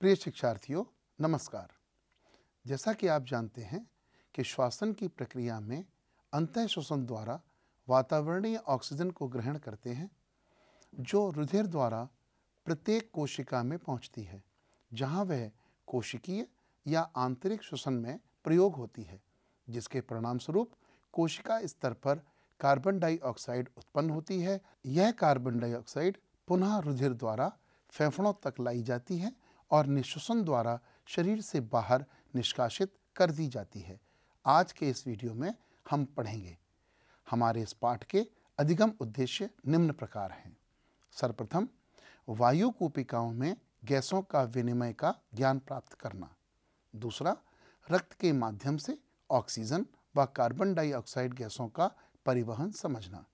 प्रिय शिक्षार्थियों नमस्कार जैसा कि आप जानते हैं कि श्वासन की प्रक्रिया में अंत श्वसन द्वारा वातावरणीय ऑक्सीजन को ग्रहण करते हैं जो रुधिर द्वारा प्रत्येक कोशिका में पहुंचती है जहां वह कोशिकीय या आंतरिक श्वसन में प्रयोग होती है जिसके परिणाम स्वरूप कोशिका स्तर पर कार्बन डाइऑक्साइड उत्पन्न होती है यह कार्बन डाइऑक्साइड पुनः रुधिर द्वारा फेफड़ों तक लाई जाती है और निश्वसन द्वारा शरीर से बाहर निष्कासित कर दी जाती है आज के इस वीडियो में हम पढ़ेंगे हमारे इस पाठ के अधिगम उद्देश्य निम्न प्रकार हैं सर्वप्रथम वायु कूपिकाओं में गैसों का विनिमय का ज्ञान प्राप्त करना दूसरा रक्त के माध्यम से ऑक्सीजन व कार्बन डाइऑक्साइड गैसों का परिवहन समझना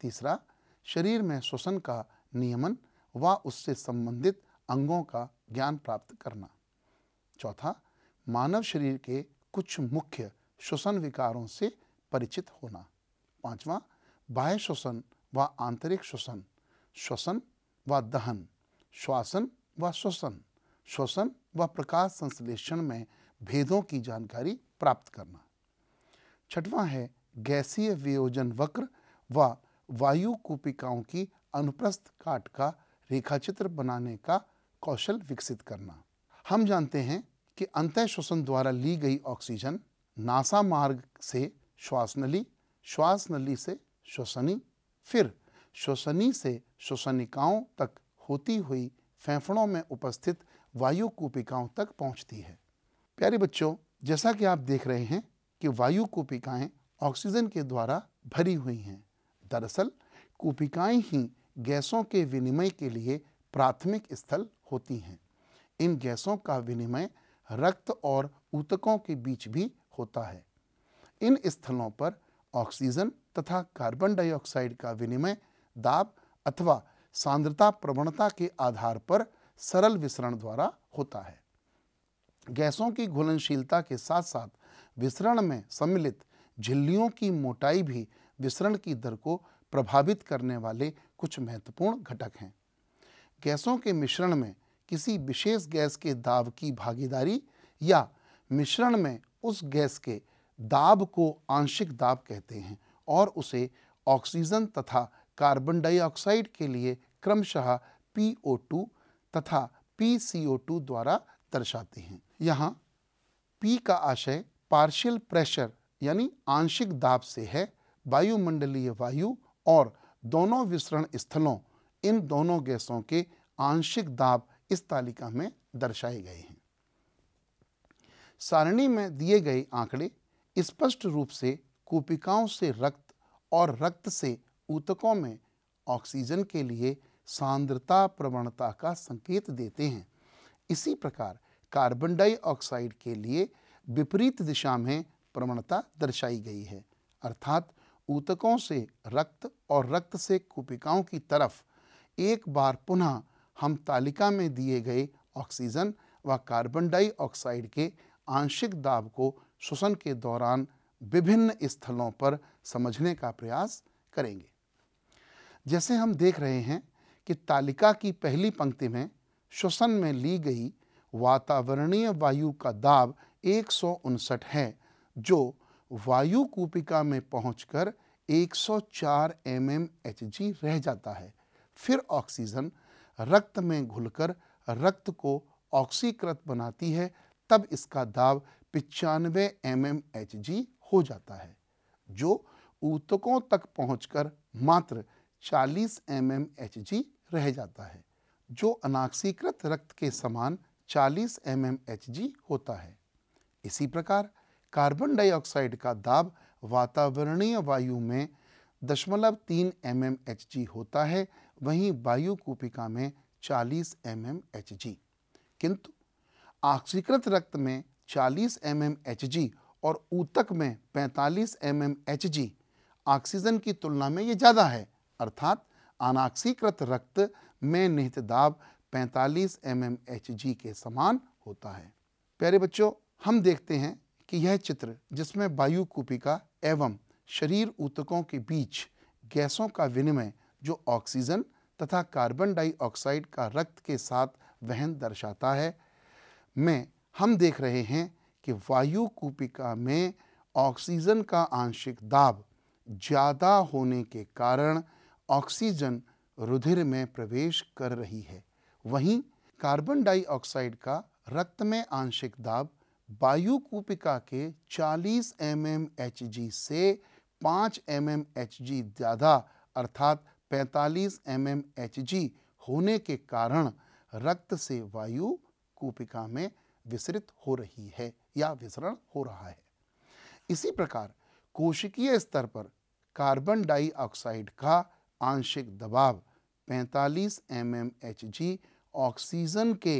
तीसरा शरीर में श्वसन का नियमन व उससे संबंधित अंगों का ज्ञान प्राप्त करना चौथा मानव शरीर के कुछ मुख्य श्वसन विकारों से परिचित होना पांचवा बाह्य श्वसन व आंतरिक श्वसन श्वसन व दहन श्वासन व श्वसन श्वसन व प्रकाश संश्लेषण में भेदों की जानकारी प्राप्त करना छठवा है गैसीय वियोजन वक्र व वा वायु कूपिकाओं की अनुप्रस्थ काट का रेखाचित्र बनाने का कौशल विकसित करना हम जानते हैं कि अंत श्वसन द्वारा ली गई ऑक्सीजन नासा मार्ग से श्वास नली श्वास नली से श्वसनी फिर श्वसनी से श्वसनिकाओं तक होती हुई फेफड़ों में उपस्थित वायु कूपिकाओं तक पहुंचती है प्यारे बच्चों जैसा कि आप देख रहे हैं कि वायु कूपिकाएं ऑक्सीजन के द्वारा भरी हुई हैं दरअसल कूपिकाएं ही गैसों के विनिमय के लिए प्राथमिक स्थल होती हैं इन गैसों का विनिमय रक्त और ऊतकों के बीच भी होता है इन स्थलों पर ऑक्सीजन तथा कार्बन डाइऑक्साइड का विनिमय दाब अथवा सांद्रता प्रवणता के आधार पर सरल विसरण द्वारा होता है गैसों की घुलनशीलता के साथ साथ विसरण में सम्मिलित झिल्लियों की मोटाई भी विसरण की दर को प्रभावित करने वाले कुछ महत्वपूर्ण घटक हैं गैसों के मिश्रण में किसी विशेष गैस के दाब की भागीदारी या मिश्रण में उस गैस के दाब को आंशिक दाब कहते हैं और उसे ऑक्सीजन तथा कार्बन डाइऑक्साइड के लिए क्रमशः PO2 तथा टू द्वारा दर्शाते हैं यहाँ पी का आशय पार्शियल प्रेशर यानी आंशिक दाब से है वायुमंडलीय वायु और दोनों विसरण स्थलों इन दोनों गैसों के आंशिक दाब इस तालिका में दर्शाए गए हैं सारणी में दिए गए आंकड़े स्पष्ट रूप से कूपिकाओं से रक्त और रक्त से ऊतकों में ऑक्सीजन के लिए सांद्रता प्रवणता का संकेत देते हैं इसी प्रकार कार्बन डाइऑक्साइड के लिए विपरीत दिशा में प्रवणता दर्शाई गई है अर्थात ऊतकों से रक्त और रक्त से कुपिकाओं की तरफ एक बार पुनः हम तालिका में दिए गए ऑक्सीजन व कार्बन डाइऑक्साइड के आंशिक दाब को श्वसन के दौरान विभिन्न स्थलों पर समझने का प्रयास करेंगे जैसे हम देख रहे हैं कि तालिका की पहली पंक्ति में श्वसन में ली गई वातावरणीय वायु का दाब एक है जो वायु कूपिका में पहुंचकर 104 एम mm रह जाता है फिर ऑक्सीजन रक्त में घुलकर रक्त को ऑक्सीकृत बनाती है तब इसका दाब पिचानवे एम एम एच जी हो जाता है जो ऊतकों तक पहुंचकर मात्र 40 एम एम एच जी रह जाता है जो अनाक्सीकृत रक्त के समान 40 एम एम एच जी होता है इसी प्रकार कार्बन डाइऑक्साइड का दाब वातावरणीय वायु में दशमलव तीन एम एम एच जी होता है वहीं वायु वायुकूपिका में 40 एम एम एच जी किंतु आक्सीकृत रक्त में 40 एम एम एच जी और ऊतक में 45 M M H G oxygen की तुलना में ये ज़्यादा है अर्थात अनाक्सीकृत रक्त में निहित दाब 45 एम एम एच जी के समान होता है प्यारे बच्चों हम देखते हैं कि यह चित्र जिसमें वायु कूपिका एवं शरीर ऊतकों के बीच गैसों का विनिमय जो ऑक्सीजन तथा कार्बन डाइऑक्साइड का रक्त के साथ वहन दर्शाता है में हम देख रहे हैं कि वायु कूपिका में ऑक्सीजन का आंशिक दाब ज़्यादा होने के कारण ऑक्सीजन रुधिर में प्रवेश कर रही है वहीं कार्बन डाइऑक्साइड का रक्त में आंशिक दाब वायु कूपिका के 40 एम एम से 5 एम एम ज़्यादा अर्थात 45 एम एम होने के कारण रक्त से वायु कूपिका में विसरित हो रही है या विसरण हो रहा है इसी प्रकार कोशिकीय स्तर पर कार्बन डाइऑक्साइड का आंशिक दबाव 45 एम एम ऑक्सीजन के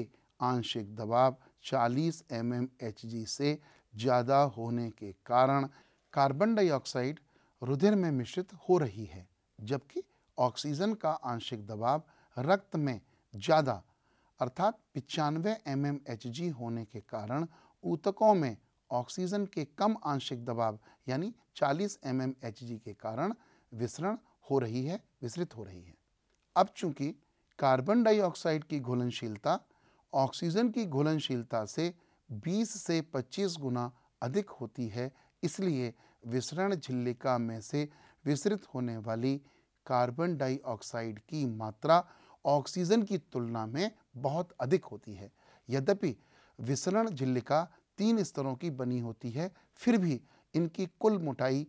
आंशिक दबाव 40 एम से ज़्यादा होने के कारण कार्बन डाइऑक्साइड रुधिर में मिश्रित हो रही है जबकि ऑक्सीजन का आंशिक दबाव रक्त में ज़्यादा अर्थात पिचानवे एम एम होने के कारण ऊतकों में ऑक्सीजन के कम आंशिक दबाव यानी 40 एम एम के कारण विसरण हो रही है विसरित हो रही है अब चूंकि कार्बन डाइऑक्साइड की घुलनशीलता ऑक्सीजन की घुलनशीलता से 20 से 25 गुना अधिक होती है इसलिए विसरण झिल्लिका में से विसरित होने वाली कार्बन डाइऑक्साइड की मात्रा ऑक्सीजन की तुलना में बहुत अधिक होती है यद्यपि विसरण झिल्लिका तीन स्तरों की बनी होती है फिर भी इनकी कुल मोटाई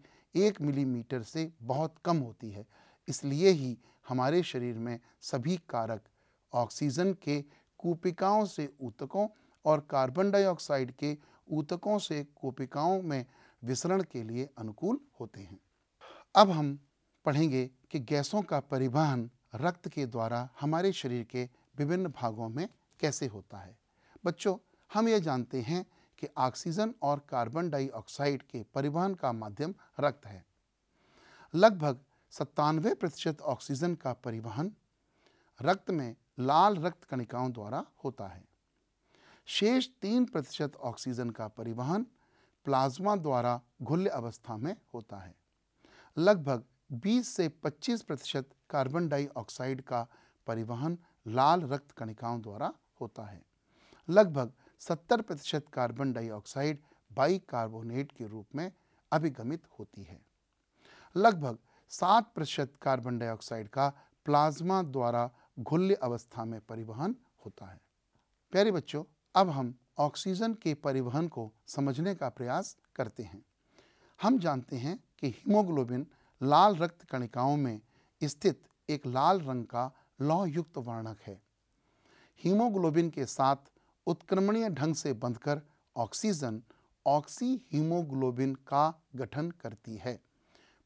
एक मिलीमीटर से बहुत कम होती है इसलिए ही हमारे शरीर में सभी कारक ऑक्सीजन के कोपिकाओं से ऊतकों और कार्बन डाइऑक्साइड के ऊतकों से कोपिकाओं में विसरण के लिए अनुकूल होते हैं अब हम पढ़ेंगे कि गैसों का परिवहन रक्त के द्वारा हमारे शरीर के विभिन्न भागों में कैसे होता है बच्चों हम यह जानते हैं कि ऑक्सीजन और कार्बन डाइऑक्साइड के परिवहन का माध्यम रक्त है लगभग सत्तानवे प्रतिशत ऑक्सीजन का परिवहन रक्त में लाल रक्त कणिकाओं द्वारा होता है शेष तीन प्रतिशत ऑक्सीजन का परिवहन प्लाज्मा द्वारा घुल्य अवस्था में होता है लगभग 20 से 25 प्रतिशत कार्बन डाइऑक्साइड का परिवहन लाल रक्त कणिकाओं द्वारा होता है लगभग 70 प्रतिशत कार्बन डाइऑक्साइड कार्बोनेट के रूप में अभिगमित होती है लगभग 7 प्रतिशत कार्बन डाइऑक्साइड का प्लाज्मा द्वारा घुल्य अवस्था में परिवहन होता है प्यारे बच्चों अब हम ऑक्सीजन के परिवहन को समझने का प्रयास करते हैं हम जानते हैं कि हीमोग्लोबिन लाल रक्त कणिकाओं में स्थित एक लाल रंग का लौह युक्त वर्णक है हीमोग्लोबिन के साथ उत्क्रमणीय ढंग से बंधकर ऑक्सीजन ऑक्सी हीमोग्लोबिन का गठन करती है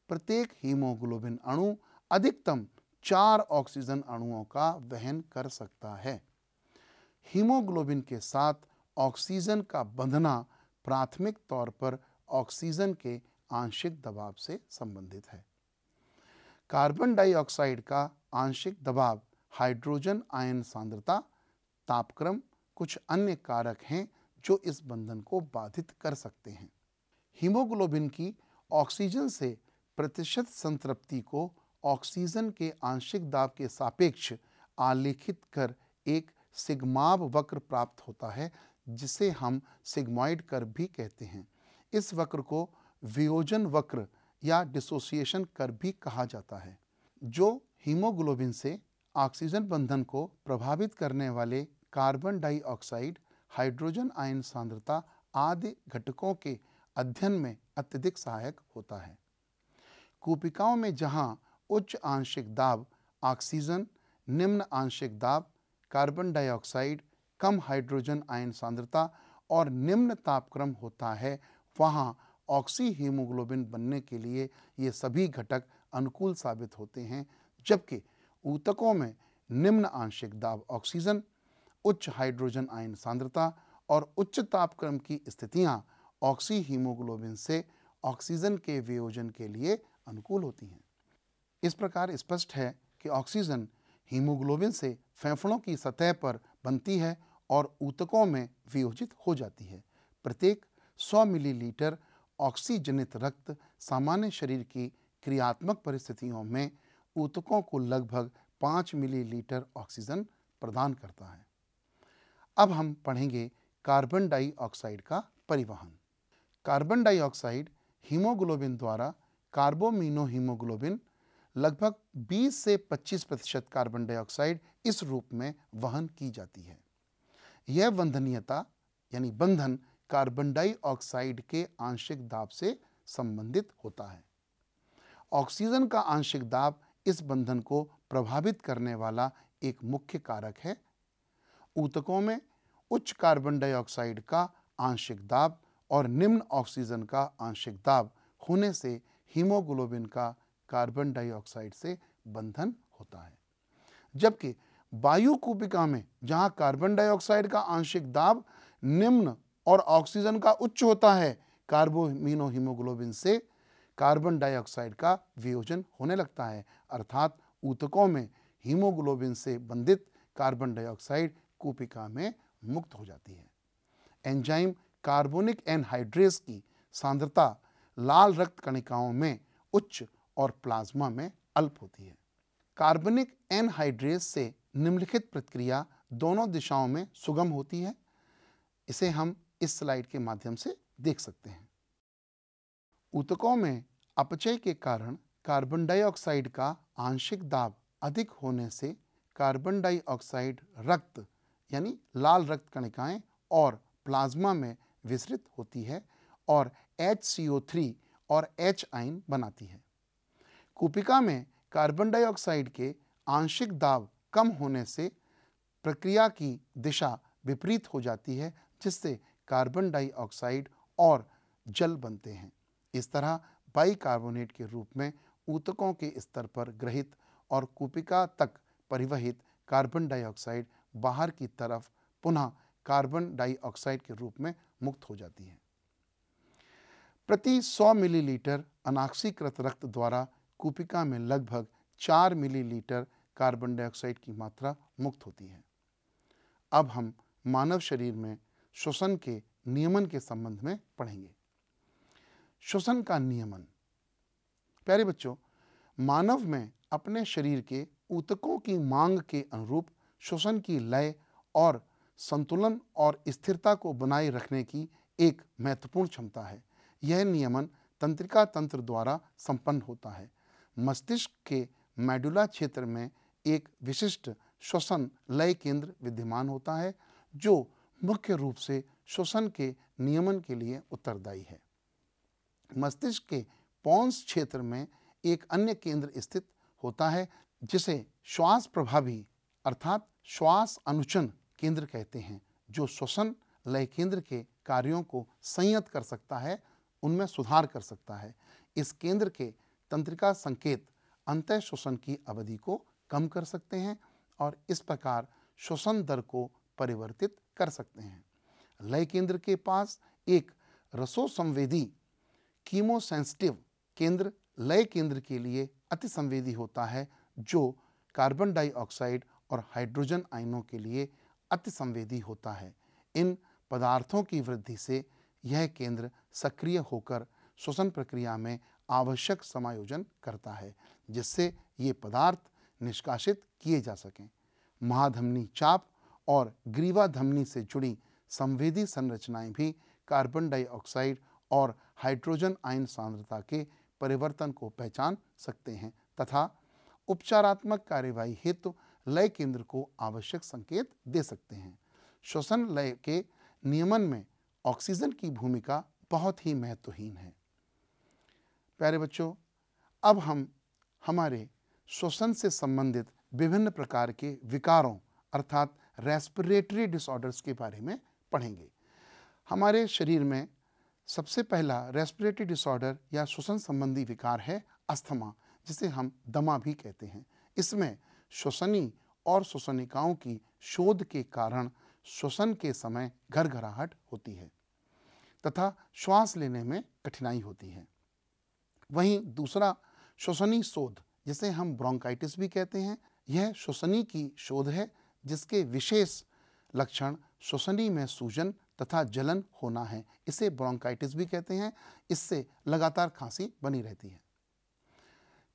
प्रत्येक हीमोग्लोबिन अणु अधिकतम चार ऑक्सीजन अणुओं का वहन कर सकता है हीमोग्लोबिन के साथ ऑक्सीजन का बंधना प्राथमिक तौर पर ऑक्सीजन के आंशिक दबाव से संबंधित है कार्बन डाइऑक्साइड का आंशिक दबाव हाइड्रोजन आयन सांद्रता तापक्रम कुछ अन्य कारक हैं जो इस बंधन को बाधित कर सकते हैं हीमोग्लोबिन की ऑक्सीजन से प्रतिशत संतृप्ति को ऑक्सीजन के आंशिक दाब के सापेक्ष आलेखित कर एक सिग्माब वक्र प्राप्त होता है जिसे हम सिग्माइड कर भी कहते हैं इस वक्र को वियोजन वक्र या डिसोसिएशन कर भी कहा जाता है जो हीमोग्लोबिन से ऑक्सीजन बंधन को प्रभावित करने वाले कार्बन डाइऑक्साइड हाइड्रोजन आयन सांद्रता आदि घटकों के अध्ययन में अत्यधिक सहायक होता है कूपिकाओं में जहां उच्च आंशिक दाब ऑक्सीजन निम्न आंशिक दाब कार्बन डाइऑक्साइड कम हाइड्रोजन आयन सांद्रता और निम्न तापक्रम होता है वहां ऑक्सी हीमोग्लोबिन बनने के लिए ये सभी घटक अनुकूल साबित होते हैं जबकि ऊतकों में निम्न आंशिक दाब ऑक्सीजन उच्च हाइड्रोजन आयन सांद्रता और उच्च तापक्रम की स्थितियां ऑक्सी हीमोग्लोबिन से ऑक्सीजन के वियोजन के लिए अनुकूल होती हैं इस प्रकार स्पष्ट है कि ऑक्सीजन हीमोग्लोबिन से फेफड़ों की सतह पर बनती है और ऊतकों में वियोजित हो जाती है प्रत्येक 100 मिलीलीटर ऑक्सीजनित रक्त सामान्य शरीर की क्रियात्मक परिस्थितियों में ऊतकों को लगभग पाँच मिलीलीटर ऑक्सीजन प्रदान करता है अब हम पढ़ेंगे कार्बन डाइऑक्साइड का परिवहन कार्बन डाइऑक्साइड हीमोग्लोबिन द्वारा कार्बोमिनो हीमोग्लोबिन लगभग 20 से 25 प्रतिशत कार्बन डाइऑक्साइड इस रूप में वहन की जाती है यह बंधनीयता यानी बंधन कार्बन डाइऑक्साइड के आंशिक दाब से संबंधित होता है ऑक्सीजन का आंशिक दाब इस बंधन को प्रभावित करने वाला एक मुख्य कारक है ऊतकों में उच्च कार्बन डाइऑक्साइड का आंशिक दाब और निम्न ऑक्सीजन का आंशिक दाब होने से हीमोग्लोबिन का कार्बन डाइऑक्साइड से बंधन होता है जबकि वायु कूपिका में जहां कार्बन डाइऑक्साइड का आंशिक दाब निम्न और ऑक्सीजन का उच्च होता है कार्बोमिनो हीमोग्लोबिन से कार्बन डाइऑक्साइड का वियोजन होने लगता है अर्थात ऊतकों में हीमोग्लोबिन से बंधित कार्बन डाइऑक्साइड कोपिका में मुक्त हो जाती है एंजाइम कार्बोनिक एनहाइड्रेस की सांद्रता लाल रक्त कणिकाओं में उच्च और प्लाज्मा में अल्प होती है कार्बनिक एनहाइड्रेस से निम्नलिखित प्रतिक्रिया दोनों दिशाओं में सुगम होती है इसे हम इस स्लाइड के माध्यम से देख सकते हैं उतकों में अपचय के कारण कार्बन डाइऑक्साइड का आंशिक दाब अधिक होने से कार्बन डाइऑक्साइड रक्त यानी लाल रक्त कणिकाएं और प्लाज्मा में विसरित होती है और HCO3 और एच आइन बनाती है कूपिका में कार्बन डाइऑक्साइड के आंशिक दाब कम होने से प्रक्रिया की दिशा विपरीत हो जाती है जिससे कार्बन डाइऑक्साइड और जल बनते हैं इस तरह बाइकार्बोनेट के रूप में ऊतकों के स्तर पर ग्रहित और कूपिका तक परिवहित कार्बन डाइऑक्साइड बाहर की तरफ पुनः कार्बन डाइऑक्साइड के रूप में मुक्त हो जाती है प्रति 100 मिलीलीटर अनाक्सीकृत रक्त द्वारा कुपिका में लगभग 4 मिलीलीटर कार्बन डाइऑक्साइड की मात्रा मुक्त होती है अब हम मानव शरीर में श्वसन के नियमन के संबंध में पढ़ेंगे श्वसन का नियमन प्यारे बच्चों मानव में अपने शरीर के ऊतकों की मांग के अनुरूप श्वसन की लय और संतुलन और स्थिरता को बनाए रखने की एक महत्वपूर्ण क्षमता है यह नियमन तंत्रिका तंत्र द्वारा संपन्न होता है मस्तिष्क के मेडुला क्षेत्र में एक विशिष्ट श्वसन लय केंद्र विद्यमान होता है जो मुख्य रूप से श्वसन के नियमन के लिए उत्तरदायी है मस्तिष्क के पौंस क्षेत्र में एक अन्य केंद्र स्थित होता है जिसे श्वास प्रभावी अर्थात श्वास अनुचन केंद्र कहते हैं जो श्वसन लय केंद्र के कार्यों को संयत कर सकता है उनमें सुधार कर सकता है इस केंद्र के तंत्रिका संकेत अंत श्वसन की अवधि को कम कर सकते हैं और इस प्रकार श्वसन दर को परिवर्तित कर सकते हैं लय केंद्र के पास एक रसो संवेदी कीमो सेंसिटिव केंद्र लय केंद्र के लिए अति संवेदी होता है जो कार्बन डाइऑक्साइड और हाइड्रोजन आयनों के लिए अति संवेदी होता है इन पदार्थों की वृद्धि से यह केंद्र सक्रिय होकर श्वसन प्रक्रिया में आवश्यक समायोजन करता है जिससे ये पदार्थ निष्कासित किए जा सकें महाधमनी चाप और ग्रीवा धमनी से जुड़ी संवेदी संरचनाएं भी कार्बन डाइऑक्साइड और हाइड्रोजन आयन सांद्रता के परिवर्तन को पहचान सकते हैं तथा उपचारात्मक कार्यवाही हेतु लय केंद्र को आवश्यक संकेत दे सकते हैं श्वसन लय के नियमन में ऑक्सीजन की भूमिका बहुत ही महत्वहीन है प्यारे बच्चों अब हम हमारे श्वसन से संबंधित विभिन्न प्रकार के विकारों अर्थात रेस्पिरेटरी डिसऑर्डर्स के बारे में पढ़ेंगे हमारे शरीर में सबसे पहला रेस्पिरेटरी डिसऑर्डर या श्वसन संबंधी विकार है अस्थमा जिसे हम दमा भी कहते हैं इसमें श्वसनी और श्वसनिकाओं की शोध के कारण श्वसन के समय घरघराहट होती है तथा श्वास लेने में कठिनाई होती है वहीं दूसरा श्वसनी शोध जिसे हम ब्रोंकाइटिस भी कहते हैं यह श्वसनी की शोध है जिसके विशेष लक्षण श्वसनी में सूजन तथा जलन होना है इसे ब्रोंकाइटिस भी कहते हैं इससे लगातार खांसी बनी रहती है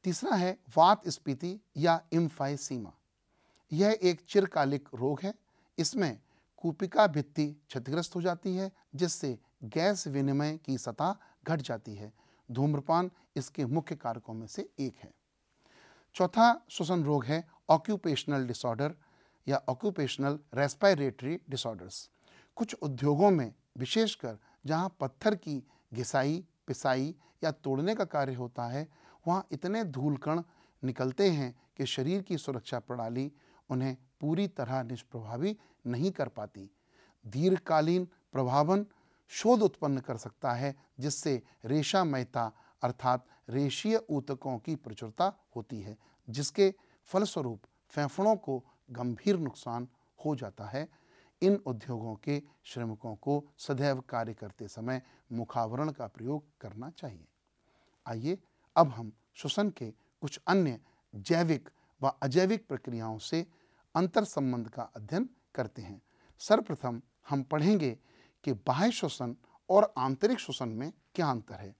तीसरा है वात स्पीति या इम्फाइसीमा यह एक चिरकालिक रोग है इसमें कूपिका भित्ति क्षतिग्रस्त हो जाती है जिससे गैस विनिमय की सतह घट जाती है धूम्रपान इसके मुख्य कारकों में से एक है चौथा श्वसन रोग है ऑक्यूपेशनल डिसऑर्डर या ऑक्यूपेशनल रेस्पायरेटरी डिसऑर्डर्स कुछ उद्योगों में विशेषकर जहां पत्थर की घिसाई पिसाई या तोड़ने का कार्य होता है वहां इतने धूलकण निकलते हैं कि शरीर की सुरक्षा प्रणाली उन्हें पूरी तरह निष्प्रभावी नहीं कर पाती दीर्घकालीन प्रभावन शोध उत्पन्न कर सकता है जिससे रेशा मैता अर्थात रेशीय ऊतकों की प्रचुरता होती है जिसके फलस्वरूप फेफड़ों को गंभीर नुकसान हो जाता है इन उद्योगों के श्रमिकों को सदैव कार्य करते समय मुखावरण का प्रयोग करना चाहिए आइए अब हम श्वसन के कुछ अन्य जैविक व अजैविक प्रक्रियाओं से अंतर संबंध का अध्ययन करते हैं सर्वप्रथम हम पढ़ेंगे कि बाह्य श्वसन और आंतरिक श्वसन में क्या अंतर है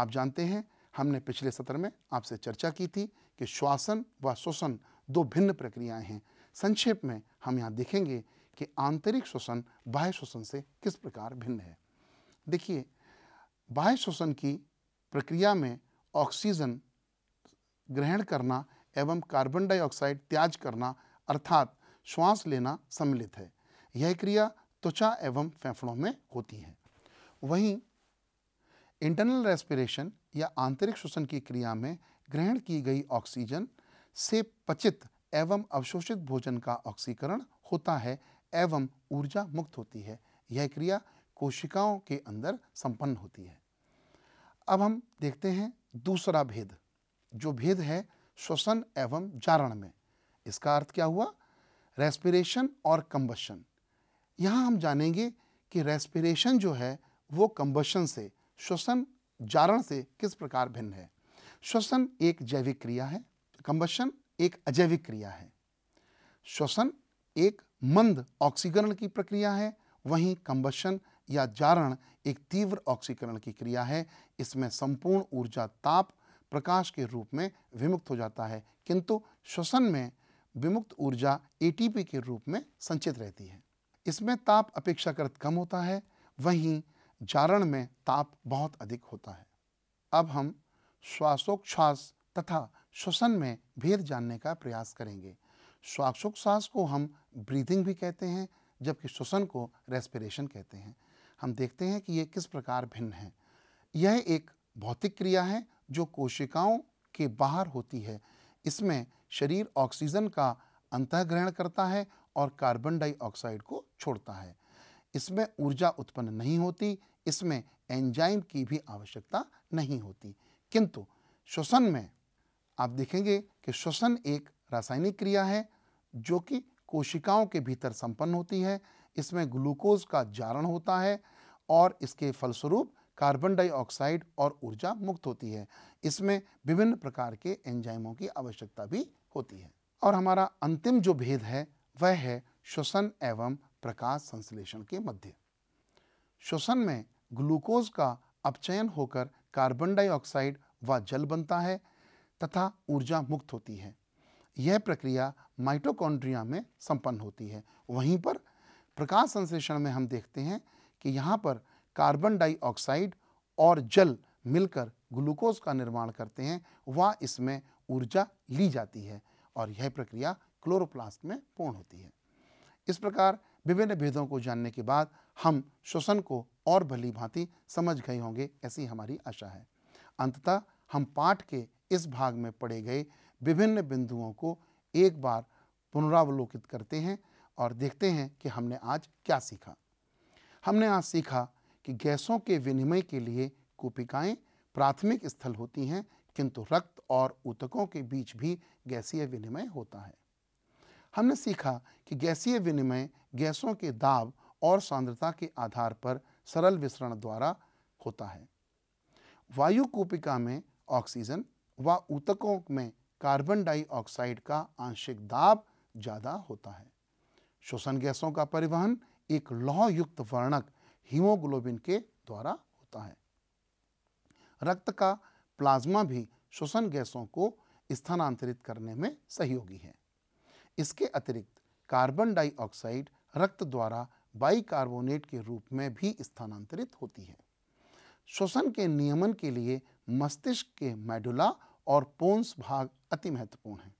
आप जानते हैं हमने पिछले सत्र में आपसे चर्चा की थी कि श्वासन व श्वसन दो भिन्न प्रक्रियाएं हैं संक्षेप में हम यहाँ देखेंगे कि आंतरिक शोषण बाह्य शोषण से किस प्रकार भिन्न है देखिए बाह्य शोषण की प्रक्रिया में ऑक्सीजन ग्रहण करना एवं कार्बन डाइऑक्साइड त्याज करना अर्थात श्वास लेना सम्मिलित है यह क्रिया त्वचा एवं फेफड़ों में होती है वहीं इंटरनल रेस्पिरेशन या आंतरिक श्वसन की क्रिया में ग्रहण की गई ऑक्सीजन से पचित एवं अवशोषित भोजन का ऑक्सीकरण होता है एवं ऊर्जा मुक्त होती है यह क्रिया कोशिकाओं के अंदर संपन्न होती है अब हम देखते हैं दूसरा भेद जो भेद है श्वसन एवं जारण में इसका अर्थ क्या हुआ रेस्पिरेशन और कंबशन यहाँ हम जानेंगे कि रेस्पिरेशन जो है वो कंबशन से श्वसन जारण से किस प्रकार भिन्न है श्वसन एक जैविक क्रिया है कंबशन एक अजैविक क्रिया है श्वसन एक मंद ऑक्सीकरण की प्रक्रिया है वहीं कंबशन या जारण एक तीव्र ऑक्सीकरण की क्रिया है इसमें संपूर्ण ऊर्जा ताप प्रकाश के रूप में विमुक्त हो जाता है किंतु श्वसन में विमुक्त ऊर्जा एटीपी के रूप में संचित रहती है इसमें ताप अपेक्षाकृत कम होता है वहीं जारण में ताप बहुत अधिक होता है अब हम श्वासोच्छ्वास तथा श्वसन में भेद जानने का प्रयास करेंगे श्वासोच्छ्वास को हम ब्रीदिंग भी कहते हैं जबकि श्वसन को रेस्पिरेशन कहते हैं हम देखते हैं कि ये किस प्रकार भिन्न है यह एक भौतिक क्रिया है जो कोशिकाओं के बाहर होती है इसमें शरीर ऑक्सीजन का अंतग्रहण ग्रहण करता है और कार्बन डाइऑक्साइड को छोड़ता है इसमें ऊर्जा उत्पन्न नहीं होती इसमें एंजाइम की भी आवश्यकता नहीं होती किंतु श्वसन में आप देखेंगे कि श्वसन एक रासायनिक क्रिया है जो कि कोशिकाओं के भीतर संपन्न होती है इसमें ग्लूकोज का जारण होता है और इसके फलस्वरूप कार्बन डाइऑक्साइड और ऊर्जा मुक्त होती है इसमें विभिन्न प्रकार के एंजाइमों की आवश्यकता भी होती है और हमारा अंतिम जो भेद है वह है श्वसन एवं प्रकाश संश्लेषण के मध्य श्वसन में ग्लूकोज का अपचयन होकर कार्बन डाइऑक्साइड व जल बनता है तथा ऊर्जा मुक्त होती है यह प्रक्रिया माइटोकॉन्ड्रिया में संपन्न होती है वहीं पर प्रकाश संश्लेषण में हम देखते हैं कि यहाँ पर कार्बन डाइऑक्साइड और जल मिलकर ग्लूकोज का निर्माण करते हैं वह इसमें ऊर्जा ली जाती है और यह प्रक्रिया क्लोरोप्लास्ट में पूर्ण होती है इस प्रकार विभिन्न भेदों को जानने के बाद हम श्वसन को और भली भांति समझ गए होंगे ऐसी हमारी आशा है अंततः हम पाठ के इस भाग में पढ़े गए विभिन्न बिंदुओं को एक बार पुनरावलोकित करते हैं और देखते हैं कि हमने आज क्या सीखा हमने आज सीखा कि गैसों के विनिमय के लिए कोपिकाएं प्राथमिक स्थल होती हैं किंतु रक्त और ऊतकों के बीच भी गैसीय विनिमय होता है हमने सीखा कि गैसीय विनिमय गैसों के दाब और सांद्रता के आधार पर सरल विसरण द्वारा होता है वायु कोपिका में ऑक्सीजन व ऊतकों में कार्बन डाइऑक्साइड का आंशिक दाब ज़्यादा होता है श्वसन गैसों का परिवहन एक लौह युक्त वर्णक हीमोग्लोबिन के द्वारा होता है रक्त का प्लाज्मा भी श्वसन गैसों को स्थानांतरित करने में सहयोगी है इसके अतिरिक्त कार्बन डाइऑक्साइड रक्त द्वारा बाइकार्बोनेट के रूप में भी स्थानांतरित होती है श्वसन के नियमन के लिए मस्तिष्क के मेडुला और पोन्स भाग अति महत्वपूर्ण है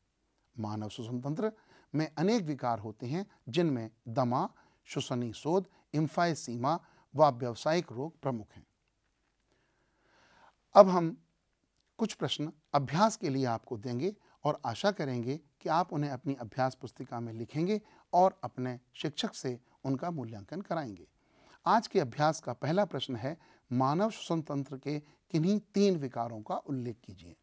मानव श्वसन तंत्र में अनेक विकार होते हैं जिनमें दमा श्वसनी शोध इम्फाइसीमा व व्यावसायिक रोग प्रमुख हैं अब हम कुछ प्रश्न अभ्यास के लिए आपको देंगे और आशा करेंगे कि आप उन्हें अपनी अभ्यास पुस्तिका में लिखेंगे और अपने शिक्षक से उनका मूल्यांकन कराएंगे आज के अभ्यास का पहला प्रश्न है मानव श्वसन तंत्र के किन्हीं तीन विकारों का उल्लेख कीजिए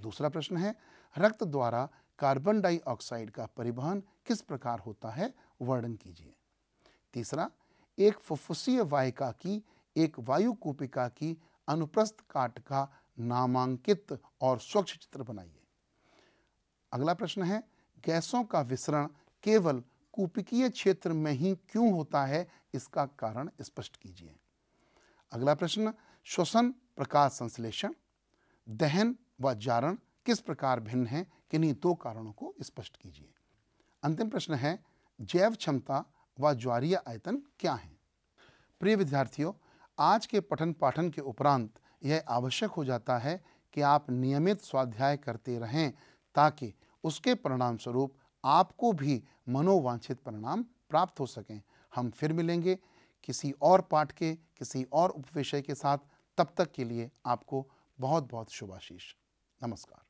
दूसरा प्रश्न है रक्त द्वारा कार्बन डाइऑक्साइड का परिवहन किस प्रकार होता है वर्णन कीजिए तीसरा एक फुफ्फुसीय वाहिका की एक वायु कूपिका की अनुप्रस्थ काट का नामांकित और स्वच्छ चित्र बनाइए अगला प्रश्न है गैसों का विसरण केवल कूपिकीय क्षेत्र में ही क्यों होता है इसका कारण स्पष्ट कीजिए अगला प्रश्न श्वसन प्रकाश संश्लेषण दहन व जारण किस प्रकार भिन्न है किन्हीं दो कारणों को स्पष्ट कीजिए अंतिम प्रश्न है जैव क्षमता व ज्वारीय आयतन क्या है प्रिय विद्यार्थियों आज के पठन पाठन के उपरांत यह आवश्यक हो जाता है कि आप नियमित स्वाध्याय करते रहें ताकि उसके परिणाम स्वरूप आपको भी मनोवांछित परिणाम प्राप्त हो सकें हम फिर मिलेंगे किसी और पाठ के किसी और उपविषय के साथ तब तक के लिए आपको बहुत बहुत शुभाशीष नमस्कार